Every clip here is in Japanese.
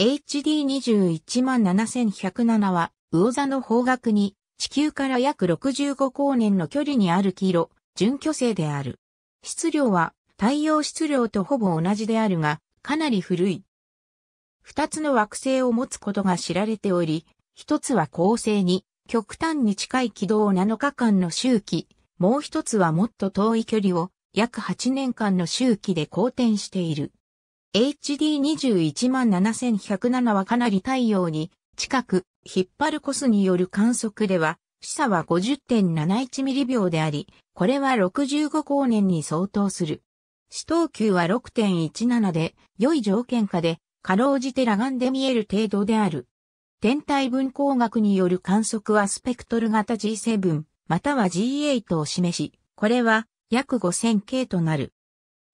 HD217,107 は、魚座の方角に、地球から約65光年の距離にある黄色、準巨星である。質量は、太陽質量とほぼ同じであるが、かなり古い。二つの惑星を持つことが知られており、一つは恒星に、極端に近い軌道を7日間の周期、もう一つはもっと遠い距離を、約8年間の周期で公転している。HD217,107 はかなり太陽に近く引っ張るコスによる観測では、視差は50.71ミリ秒であり、これは65光年に相当する。視等級は6.17で、良い条件下で、かろうじて裸眼で見える程度である。天体分光学による観測はスペクトル型 G7、または G8 を示し、これは約5000系となる。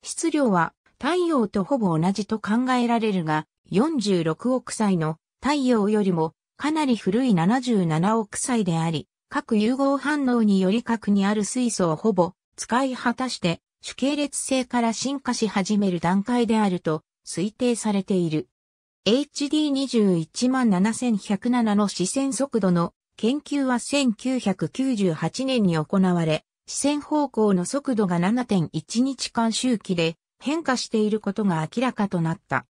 質量は太陽とほぼ同じと考えられるが、46億歳の太陽よりもかなり古い77億歳であり、各融合反応により核にある水素をほぼ使い果たして主系列性から進化し始める段階であると推定されている。HD217,107 の視線速度の研究は1998年に行われ、視線方向の速度が7.1日間周期で変化していることが明らかとなった。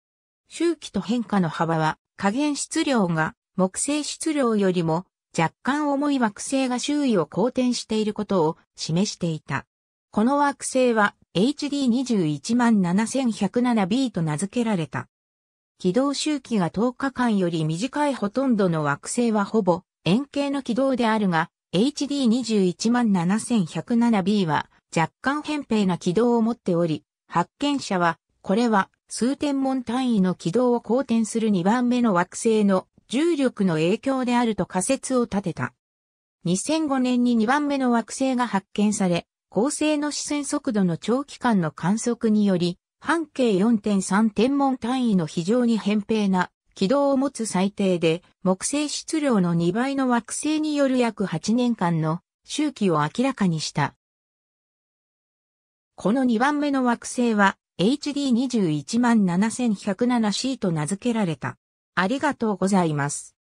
周期と変化の幅は加減質量が木星質量よりも若干重い惑星が周囲を好転していることを示していた。この惑星は HD217,107b と名付けられた。軌道周期が10日間より短いほとんどの惑星はほぼ円形の軌道であるが、HD217,107b は若干扁平な軌道を持っており、発見者は、これは数天文単位の軌道を公転する2番目の惑星の重力の影響であると仮説を立てた。2005年に2番目の惑星が発見され、恒星の視線速度の長期間の観測により、半径4.3天文単位の非常に扁平な軌道を持つ最低で、木星質量の2倍の惑星による約8年間の周期を明らかにした。この2番目の惑星は h d 2 1 7 1 0 7 c と名付けられた。ありがとうございます。